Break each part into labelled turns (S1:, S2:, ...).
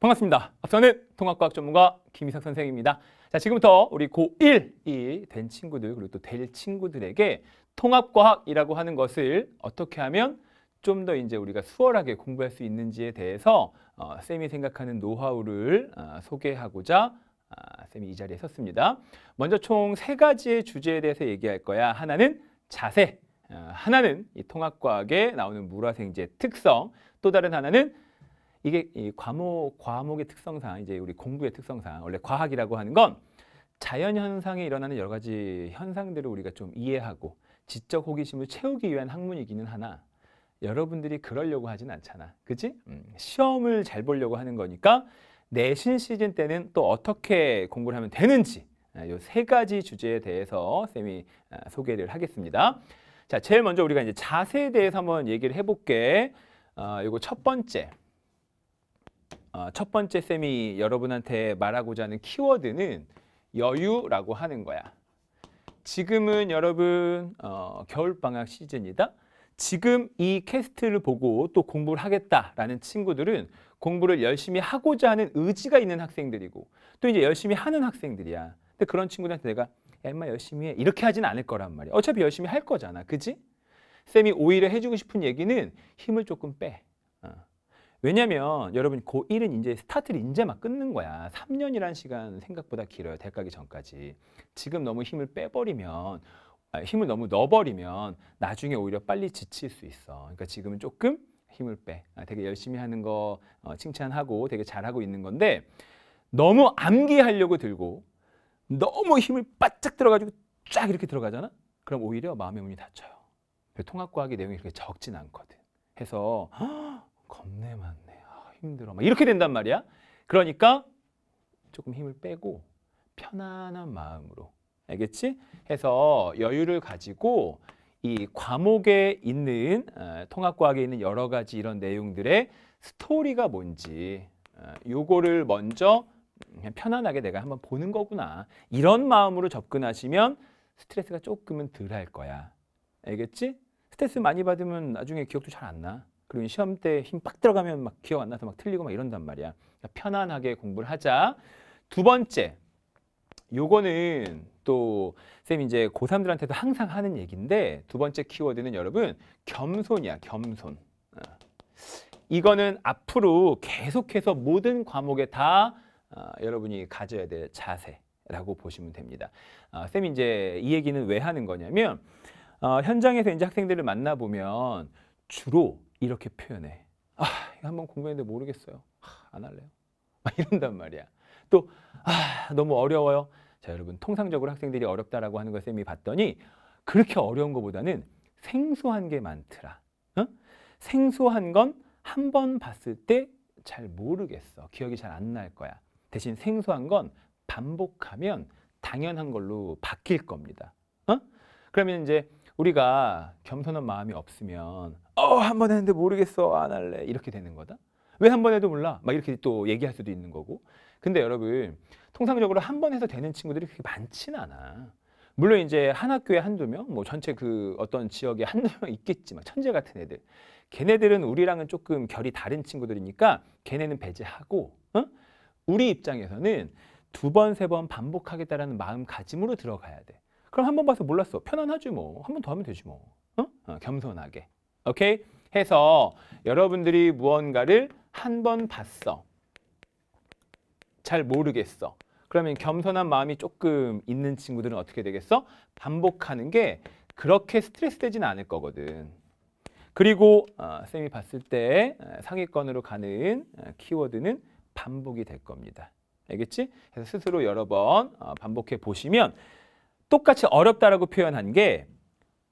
S1: 반갑습니다. 앞서는 통합과학 전문가 김희석 선생입니다. 자, 지금부터 우리 고1이 된 친구들 그리고 또 될 친구들에게 통합과학이라고 하는 것을 어떻게 하면 좀 더 이제 우리가 수월하게 공부할 수 있는지에 대해서 어, 쌤이 생각하는 노하우를 어, 소개하고자 아, 쌤이 이 자리에 섰습니다. 먼저 총 세 가지의 주제에 대해서 얘기할 거야. 하나는 자세, 어, 하나는 이 통합과학에 나오는 물화생제 특성, 또 다른 하나는 이게 이 과목 과목의 특성상 이제 우리 공부의 특성상 원래 과학이라고 하는 건 자연 현상에 일어나는 여러 가지 현상들을 우리가 좀 이해하고 지적 호기심을 채우기 위한 학문이기는 하나 여러분들이 그러려고 하진 않잖아. 그치? 음, 시험을 잘 보려고 하는 거니까 내신 시즌 때는 또 어떻게 공부를 하면 되는지 이세 아, 가지 주제에 대해서 쌤이 아, 소개를 하겠습니다. 자, 제일 먼저 우리가 이제 자세에 대해서 한번 얘기를 해볼게. 어, 이거 첫 번째. 어, 첫 번째 쌤이 여러분한테 말하고자 하는 키워드는 여유라고 하는 거야. 지금은 여러분 어, 겨울방학 시즌이다. 지금 이 캐스트를 보고 또 공부를 하겠다라는 친구들은 공부를 열심히 하고자 하는 의지가 있는 학생들이고 또 이제 열심히 하는 학생들이야. 근데 그런 친구들한테 내가 엠마 열심히 해 이렇게 하진 않을 거란 말이야. 어차피 열심히 할 거잖아. 그지? 쌤이 오히려 해주고 싶은 얘기는 힘을 조금 빼. 왜냐면 여러분 고1은 이제 스타트를 이제 막 끊는 거야. 3년이란 시간 생각보다 길어요. 대 가기 전까지. 지금 너무 힘을 빼버리면 아, 힘을 너무 넣어버리면 나중에 오히려 빨리 지칠 수 있어. 그러니까 지금은 조금 힘을 빼. 아, 되게 열심히 하는 거 어, 칭찬하고 되게 잘하고 있는 건데 너무 암기하려고 들고 너무 힘을 바짝 들어가지고 쫙 이렇게 들어가잖아? 그럼 오히려 마음의 문이 닫혀요. 통합과학의 내용이 그렇게 적진 않거든. 해서 겁내 많네. 아, 힘들어. 막 이렇게 된단 말이야. 그러니까 조금 힘을 빼고 편안한 마음으로 알겠지? 해서 여유를 가지고 이 과목에 있는 어, 통합과학에 있는 여러 가지 이런 내용들의 스토리가 뭔지 어, 요거를 먼저 편안하게 내가 한번 보는 거구나 이런 마음으로 접근하시면 스트레스가 조금은 덜할 거야 알겠지? 스트레스 많이 받으면 나중에 기억도 잘 안 나. 그리고 시험 때 힘 빡 들어가면 막 기억 안 나서 막 틀리고 막 이런단 말이야. 그러니까 편안하게 공부를 하자. 두 번째, 요거는 또 쌤 이제 고3들한테도 항상 하는 얘기인데 두 번째 키워드는 여러분 겸손이야, 겸손. 어. 이거는 앞으로 계속해서 모든 과목에 다 어, 여러분이 가져야 될 자세라고 보시면 됩니다. 어, 쌤이 이제 이 얘기는 왜 하는 거냐면 어, 현장에서 이제 학생들을 만나보면 주로 이렇게 표현해. 아, 이거 한번 공부했는데 모르겠어요. 아, 안 할래요. 막 이런단 말이야. 또, 아, 너무 어려워요. 자, 여러분, 통상적으로 학생들이 어렵다라고 하는 걸 쌤이 봤더니 그렇게 어려운 것보다는 생소한 게 많더라. 어? 생소한 건 한 번 봤을 때 잘 모르겠어. 기억이 잘 안 날 거야. 대신 생소한 건 반복하면 당연한 걸로 바뀔 겁니다. 어? 그러면 이제 우리가 겸손한 마음이 없으면 어 한 번 했는데 모르겠어 안 할래 이렇게 되는 거다. 왜 한 번 해도 몰라 막 이렇게 또 얘기할 수도 있는 거고. 근데 여러분 통상적으로 한 번 해서 되는 친구들이 그렇게 많지는 않아. 물론 이제 한 학교에 한두 명, 뭐 전체 그 어떤 지역에 한두 명 있겠지만 천재 같은 애들. 걔네들은 우리랑은 조금 결이 다른 친구들이니까 걔네는 배제하고 어? 우리 입장에서는 두 번, 세 번 반복하겠다라는 마음가짐으로 들어가야 돼. 그럼 한 번 봐서 몰랐어. 편안하지 뭐. 한 번 더 하면 되지 뭐. 어? 어, 겸손하게. 오케이? 해서 여러분들이 무언가를 한 번 봤어. 잘 모르겠어. 그러면 겸손한 마음이 조금 있는 친구들은 어떻게 되겠어? 반복하는 게 그렇게 스트레스 되지는 않을 거거든. 그리고 어, 쌤이 봤을 때 어, 상위권으로 가는 어, 키워드는 반복이 될 겁니다. 알겠지? 그래서 스스로 여러 번 어, 반복해 보시면 똑같이 어렵다라고 표현한 게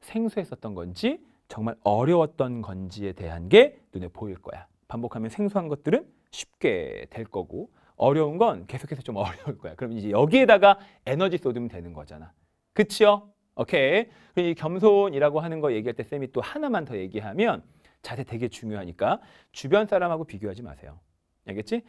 S1: 생소했었던 건지 정말 어려웠던 건지에 대한 게 눈에 보일 거야. 반복하면 생소한 것들은 쉽게 될 거고 어려운 건 계속해서 좀 어려울 거야. 그럼 이제 여기에다가 에너지 쏟으면 되는 거잖아. 그치요? 오케이. 그리이 겸손이라고 하는 거 얘기할 때 쌤이 또 하나만 더 얘기하면 자세 되게 중요하니까 주변 사람하고 비교하지 마세요. 알겠지?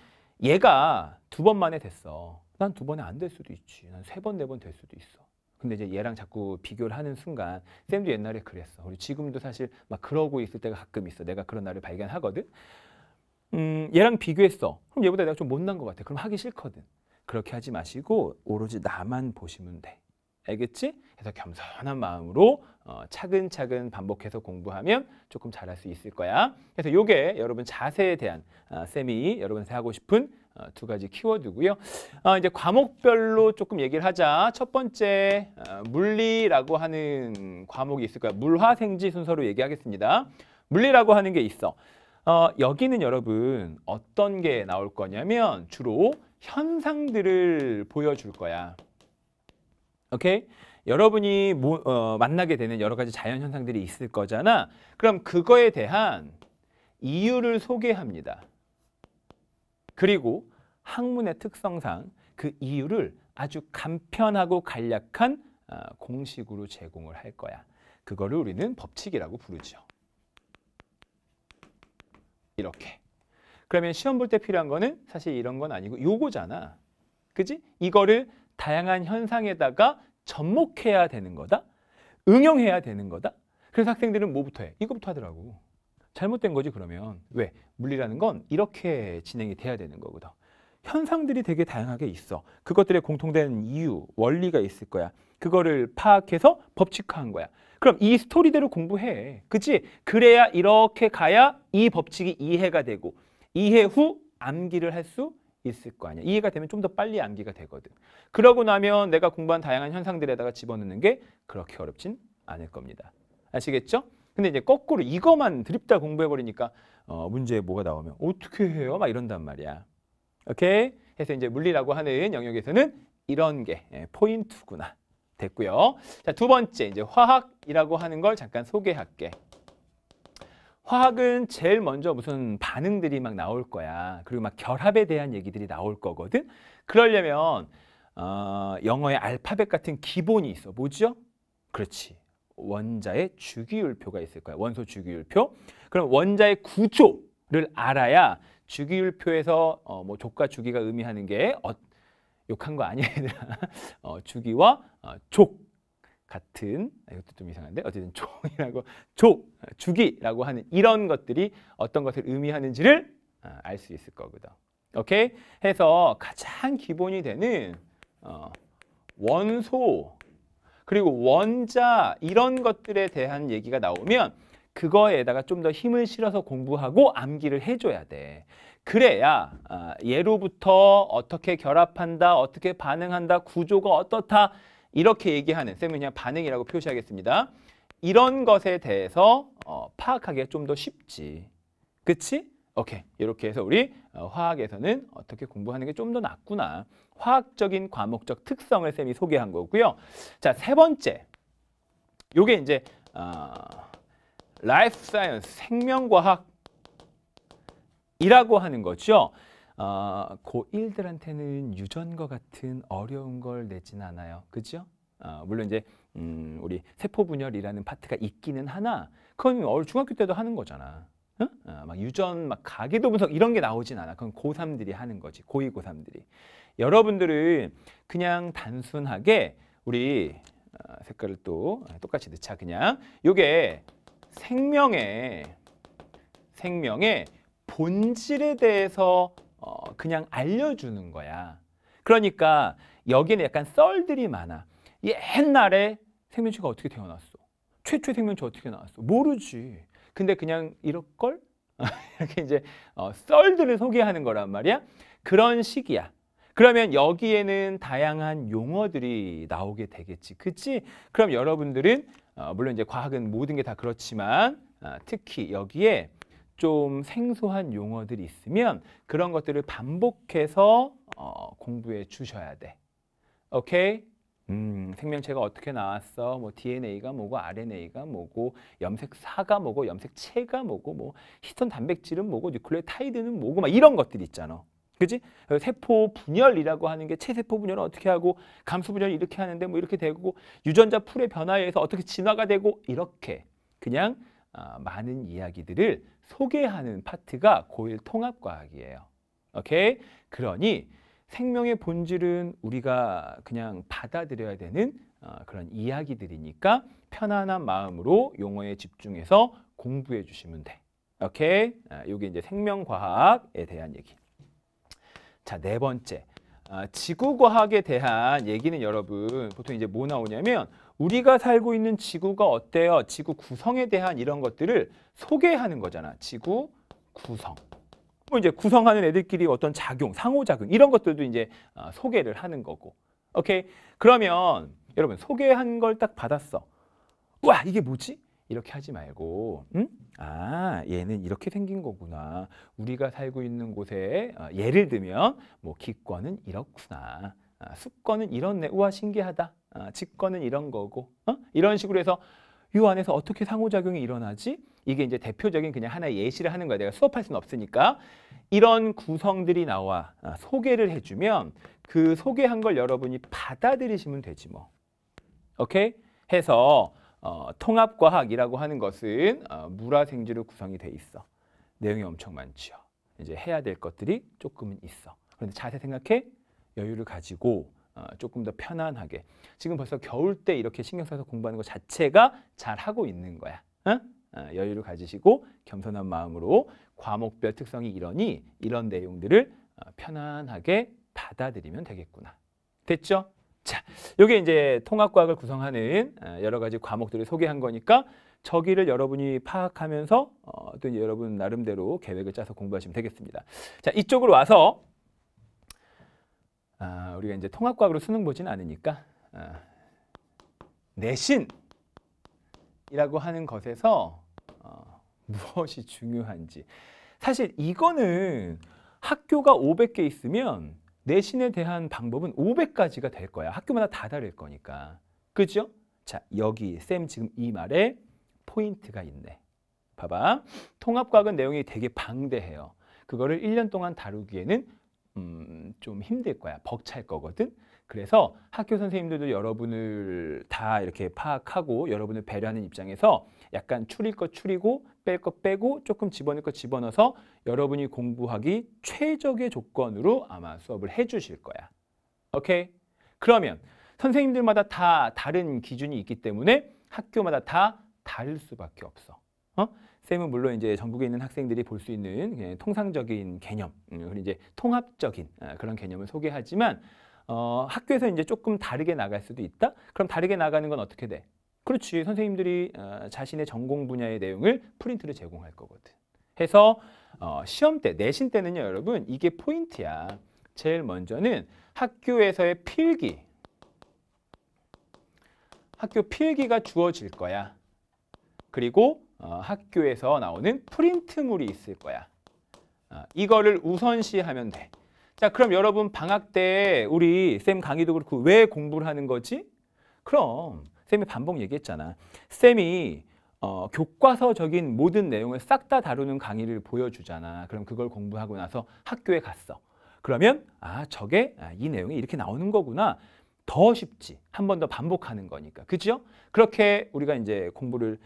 S1: 얘가 두 번 만에 됐어. 난 두 번에 안 될 수도 있지. 난 세 번, 네 번 될 수도 있어. 근데 이제 얘랑 자꾸 비교를 하는 순간 쌤도 옛날에 그랬어. 우리 지금도 사실 막 그러고 있을 때가 가끔 있어. 내가 그런 나를 발견하거든. 음, 얘랑 비교했어. 그럼 얘보다 내가 좀 못난 것 같아. 그럼 하기 싫거든. 그렇게 하지 마시고 오로지 나만 보시면 돼. 알겠지? 그래서 겸손한 마음으로 어, 차근차근 반복해서 공부하면 조금 잘할 수 있을 거야. 그래서 요게 여러분 자세에 대한 아, 쌤이 여러분한테 하고 싶은 어, 두 가지 키워드고요. 어, 이제 과목별로 조금 얘기를 하자. 첫 번째 어, 물리라고 하는 과목이 있을 거야. 물화생지 순서로 얘기하겠습니다. 물리라고 하는 게 있어. 어, 여기는 여러분 어떤 게 나올 거냐면 주로 현상들을 보여줄 거야. 오케이? 여러분이 모, 어, 만나게 되는 여러 가지 자연 현상들이 있을 거잖아. 그럼 그거에 대한 이유를 소개합니다. 그리고 학문의 특성상 그 이유를 아주 간편하고 간략한 어, 공식으로 제공을 할 거야. 그거를 우리는 법칙이라고 부르죠. 이렇게. 그러면 시험 볼 때 필요한 거는 사실 이런 건 아니고 요거잖아. 그지? 이거를 다양한 현상에다가 접목해야 되는 거다. 응용해야 되는 거다. 그래서 학생들은 뭐부터 해? 이거부터 하더라고. 잘못된 거지 그러면 왜 물리라는 건 이렇게 진행이 돼야 되는 거거든 현상들이 되게 다양하게 있어 그것들의 공통된 이유 원리가 있을 거야 그거를 파악해서 법칙화한 거야 그럼 이 스토리대로 공부해 그치 그래야 이렇게 가야 이 법칙이 이해가 되고 이해 후 암기를 할 수 있을 거 아니야 이해가 되면 좀 더 빨리 암기가 되거든 그러고 나면 내가 공부한 다양한 현상들에다가 집어넣는 게 그렇게 어렵진 않을 겁니다 아시겠죠? 근데 이제 거꾸로 이거만 드립다 공부해버리니까 어, 문제에 뭐가 나오면 어떻게 해요? 막 이런단 말이야. 오케이? 해서 이제 물리라고 하는 영역에서는 이런 게 예, 포인트구나. 됐고요. 자, 두 번째 이제 화학이라고 하는 걸 잠깐 소개할게. 화학은 제일 먼저 무슨 반응들이 막 나올 거야. 그리고 막 결합에 대한 얘기들이 나올 거거든. 그러려면 어, 영어의 알파벳 같은 기본이 있어. 뭐죠? 그렇지. 원자의 주기율표가 있을 거야. 원소 주기율표. 그럼 원자의 구조를 알아야 주기율표에서 어, 뭐 족과 주기가 의미하는 게 어, 욕한 거 아니야 얘들아. 어, 주기와 어, 족 같은 아, 이것도 좀 이상한데 어쨌든 족이라고 족 어, 주기라고 하는 이런 것들이 어떤 것을 의미하는지를 어, 알수 있을 거거든. 오케이 해서 가장 기본이 되는 어, 원소 그리고 원자 이런 것들에 대한 얘기가 나오면 그거에다가 좀 더 힘을 실어서 공부하고 암기를 해줘야 돼. 그래야 아, 예로부터 어떻게 결합한다, 어떻게 반응한다, 구조가 어떻다 이렇게 얘기하는 쌤은 그냥 반응이라고 표시하겠습니다. 이런 것에 대해서 어, 파악하기가 좀 더 쉽지. 그치? 오케이 이렇게 해서 우리 어, 화학에서는 어떻게 공부하는 게 좀 더 낫구나 화학적인 과목적 특성을 쌤이 소개한 거고요 자 세 번째 요게 이제 어, 라이프 사이언스 생명과학이라고 하는 거죠 어, 고1들한테는 유전과 같은 어려운 걸 내진 않아요 그죠? 어, 물론 이제 음, 우리 세포분열이라는 파트가 있기는 하나 그건 중학교 때도 하는 거잖아 어? 어, 막 유전, 막 가계도 분석 이런 게 나오진 않아. 그건 고3들이 하는 거지. 고2, 고3들이. 여러분들은 그냥 단순하게 우리 어, 색깔을 또 어, 똑같이 넣자 그냥. 요게 생명의 생명의 본질에 대해서 어, 그냥 알려주는 거야. 그러니까 여기는 약간 썰들이 많아. 옛날에 생명체가 어떻게 태어났어? 최초의 생명체 어떻게 나왔어? 모르지. 근데 그냥 이럴걸? 이렇게 이제 어, 썰들을 소개하는 거란 말이야. 그런 식이야. 그러면 여기에는 다양한 용어들이 나오게 되겠지. 그치? 그럼 여러분들은 어, 물론 이제 과학은 모든 게 다 그렇지만 어, 특히 여기에 좀 생소한 용어들이 있으면 그런 것들을 반복해서 어, 공부해 주셔야 돼. 오케이? 음, 생명체가 어떻게 나왔어? 뭐 DNA가 뭐고 RNA가 뭐고 염색사가 뭐고 염색체가 뭐고 뭐 히톤 단백질은 뭐고 뉴클레오타이드는 뭐고 막 이런 것들 있잖아. 그지? 세포 분열이라고 하는 게 체세포 분열은 어떻게 하고 감수 분열 이렇게 하는데 뭐 이렇게 되고 유전자 풀의 변화에 의해서 어떻게 진화가 되고 이렇게 그냥 아, 많은 이야기들을 소개하는 파트가 고일 통합과학이에요. 오케이? 그러니 생명의 본질은 우리가 그냥 받아들여야 되는 어, 그런 이야기들이니까 편안한 마음으로 용어에 집중해서 공부해 주시면 돼. 오케이? 이게 아, 이제 생명과학에 대한 얘기. 자, 네 번째. 아, 지구과학에 대한 얘기는 여러분 보통 이제 뭐 나오냐면 우리가 살고 있는 지구가 어때요? 지구 구성에 대한 이런 것들을 소개하는 거잖아. 지구 구성. 뭐 이제 구성하는 애들끼리 어떤 작용, 상호작용 이런 것들도 이제 어, 소개를 하는 거고. 오케이? 그러면 여러분 소개한 걸 딱 받았어. 와 이게 뭐지? 이렇게 하지 말고 응? 아 얘는 이렇게 생긴 거구나. 우리가 살고 있는 곳에 어, 예를 들면 뭐 기권은 이렇구나. 아, 수권은 이렇네. 우와 신기하다. 아, 직권은 이런 거고. 어? 이런 식으로 해서 이 안에서 어떻게 상호작용이 일어나지? 이게 이제 대표적인 그냥 하나의 예시를 하는 거야. 내가 수업할 수는 없으니까. 이런 구성들이 나와 아, 소개를 해주면 그 소개한 걸 여러분이 받아들이시면 되지 뭐. 오케이? 해서 어, 통합과학이라고 하는 것은 어, 물화생지로 구성이 돼 있어. 내용이 엄청 많지요. 이제 해야 될 것들이 조금은 있어. 그런데 자세 생각해 여유를 가지고 어, 조금 더 편안하게. 지금 벌써 겨울 때 이렇게 신경 써서 공부하는 것 자체가 잘하고 있는 거야. 응? 아, 여유를 가지시고 겸손한 마음으로 과목별 특성이 이러니 이런 내용들을 어, 편안하게 받아들이면 되겠구나. 됐죠? 자, 이게 이제 통합과학을 구성하는 어, 여러 가지 과목들을 소개한 거니까 저기를 여러분이 파악하면서 어, 또 여러분 나름대로 계획을 짜서 공부하시면 되겠습니다. 자, 이쪽으로 와서 아, 우리가 이제 통합과학으로 수능 보진 않으니까 아, 내신이라고 하는 것에서 어, 무엇이 중요한지. 사실 이거는 학교가 500개 있으면 내신에 대한 방법은 500가지가 될 거야. 학교마다 다 다를 거니까. 그죠? 자, 여기 쌤 지금 이 말에 포인트가 있네. 봐봐. 통합과학은 내용이 되게 방대해요. 그거를 1년 동안 다루기에는 음, 좀 힘들 거야. 벅찰 거거든. 그래서 학교 선생님들도 여러분을 다 이렇게 파악하고 여러분을 배려하는 입장에서 약간 추릴 것 추리고 뺄것 빼고 조금 집어넣을 것 집어넣어서 여러분이 공부하기 최적의 조건으로 아마 수업을 해주실 거야. 오케이? 그러면 선생님들마다 다 다른 기준이 있기 때문에 학교마다 다 다를 수밖에 없어. 어? 쌤은 물론 이제 전국에 있는 학생들이 볼 수 있는 통상적인 개념, 그리고 이제 통합적인 아, 그런 개념을 소개하지만 어, 학교에서 이제 조금 다르게 나갈 수도 있다? 그럼 다르게 나가는 건 어떻게 돼? 그렇지. 선생님들이 어, 자신의 전공 분야의 내용을 프린트를 제공할 거거든. 해서 어, 시험 때, 내신 때는요, 여러분, 이게 포인트야. 제일 먼저는 학교에서의 필기. 학교 필기가 주어질 거야. 그리고 어, 학교에서 나오는 프린트물이 있을 거야. 어, 이거를 우선시하면 돼. 자, 그럼 여러분 방학 때 우리 쌤 강의도 그렇고 왜 공부를 하는 거지? 그럼 쌤이 반복 얘기했잖아. 쌤이 어, 교과서적인 모든 내용을 싹 다 다루는 강의를 보여주잖아. 그럼 그걸 공부하고 나서 학교에 갔어. 그러면 아 저게 아, 이 내용이 이렇게 나오는 거구나. 더 쉽지. 한 번 더 반복하는 거니까. 그죠? 그렇게 우리가 이제 공부를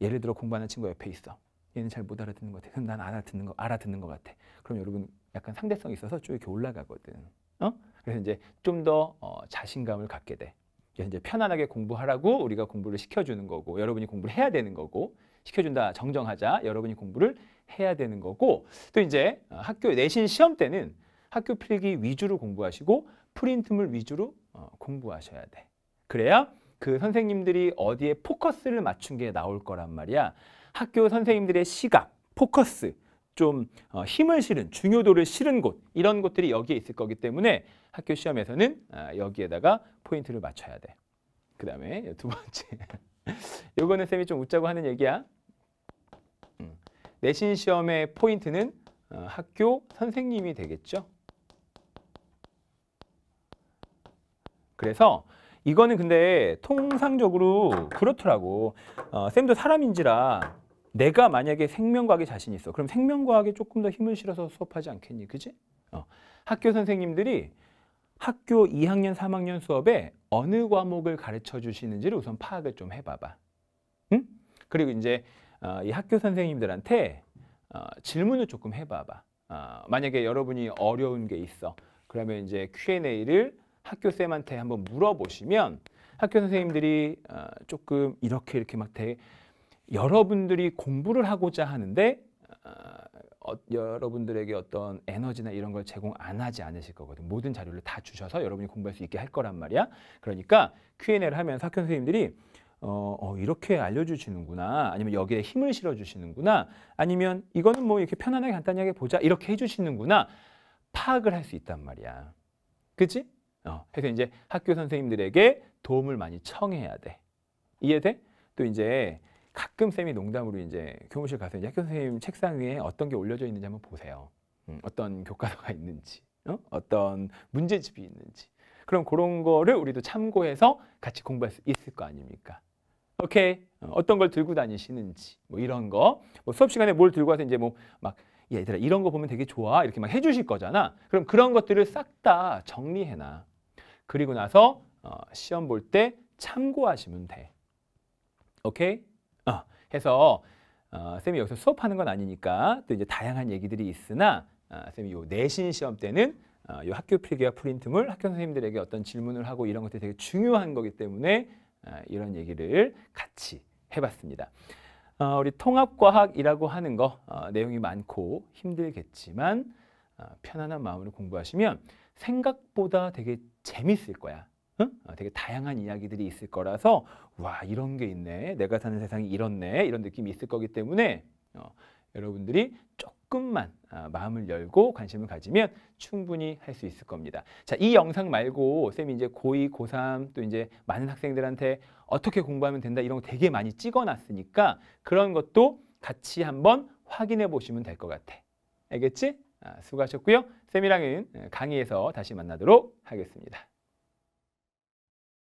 S1: 예를 들어 공부하는 친구 옆에 있어. 얘는 잘 못 알아듣는 것 같아. 그럼 난 알아듣는 거, 알아듣는 것 같아. 그럼 여러분 약간 상대성이 있어서 쭉 이렇게 올라가거든. 어? 그래서 이제 좀더 어, 자신감을 갖게 돼. 이제 편안하게 공부하라고 우리가 공부를 시켜주는 거고 여러분이 공부를 해야 되는 거고 시켜준다 정정하자 여러분이 공부를 해야 되는 거고 또 이제 어, 학교 내신 시험 때는 학교 필기 위주로 공부하시고 프린트물 위주로 어, 공부하셔야 돼. 그래야 그 선생님들이 어디에 포커스를 맞춘 게 나올 거란 말이야. 학교 선생님들의 시각, 포커스 좀 어, 힘을 실은 중요도를 실은 곳 이런 것들이 여기에 있을 거기 때문에 학교 시험에서는 아, 여기에다가 포인트를 맞춰야 돼. 그 다음에 두 번째 요거는 쌤이 좀 웃자고 하는 얘기야. 음. 내신 시험의 포인트는 어, 학교 선생님이 되겠죠. 그래서 이거는 근데 통상적으로 그렇더라고. 어, 쌤도 사람인지라 내가 만약에 생명과학에 자신 있어. 그럼 생명과학에 조금 더 힘을 실어서 수업하지 않겠니? 그지? 어. 학교 선생님들이 학교 2학년, 3학년 수업에 어느 과목을 가르쳐 주시는지를 우선 파악을 좀 해봐봐. 응? 그리고 이제 어, 이 학교 선생님들한테 어, 질문을 조금 해봐봐. 어, 만약에 여러분이 어려운 게 있어. 그러면 이제 Q&A를 학교 쌤한테 한번 물어보시면 학교 선생님들이 어, 조금 이렇게 이렇게 막 대, 여러분들이 공부를 하고자 하는데 아, 어, 여러분들에게 어떤 에너지나 이런 걸 제공 안 하지 않으실 거거든요. 모든 자료를 다 주셔서 여러분이 공부할 수 있게 할 거란 말이야. 그러니까 Q&A를 하면 학교 선생님들이 어, 어, 이렇게 알려주시는구나. 아니면 여기에 힘을 실어주시는구나. 아니면 이거는 뭐 이렇게 편안하게 간단하게 보자. 이렇게 해주시는구나. 파악을 할 수 있단 말이야. 그치? 어, 그래서 이제 학교 선생님들에게 도움을 많이 청해야 돼. 이해돼? 또 이제 가끔 쌤이 농담으로 이제 교무실 가서 이제 학교 선생님 책상 위에 어떤 게 올려져 있는지 한번 보세요. 음, 어떤 교과서가 있는지, 어? 어떤 문제집이 있는지. 그럼 그런 거를 우리도 참고해서 같이 공부할 수 있을 거 아닙니까? 오케이. 어떤 걸 들고 다니시는지, 뭐 이런 거. 뭐 수업 시간에 뭘 들고 와서 이제 뭐 막 얘들아 이런 거 보면 되게 좋아 이렇게 막 해주실 거잖아. 그럼 그런 것들을 싹 다 정리해놔. 그리고 나서 어, 시험 볼 때 참고하시면 돼. 오케이? 어, 해서 어, 쌤이 여기서 수업하는 건 아니니까 또 이제 다양한 얘기들이 있으나 어, 쌤이 요 내신 시험 때는 어, 요 학교 필기와 프린트물 학교 선생님들에게 어떤 질문을 하고 이런 것들이 되게 중요한 거기 때문에 어, 이런 얘기를 같이 해봤습니다. 어, 우리 통합과학이라고 하는 거 어, 내용이 많고 힘들겠지만 어, 편안한 마음으로 공부하시면 생각보다 되게 재밌을 거야. 응? 아, 되게 다양한 이야기들이 있을 거라서 와 이런 게 있네 내가 사는 세상이 이렇네 이런 느낌이 있을 거기 때문에 어, 여러분들이 조금만 아, 마음을 열고 관심을 가지면 충분히 할 수 있을 겁니다. 자, 이 영상 말고 쌤이 이제 고2, 고3 또 이제 많은 학생들한테 어떻게 공부하면 된다 이런 거 되게 많이 찍어놨으니까 그런 것도 같이 한번 확인해 보시면 될 것 같아. 알겠지? 아, 수고하셨고요. 쌤이랑은 예, 강의에서 다시 만나도록 하겠습니다.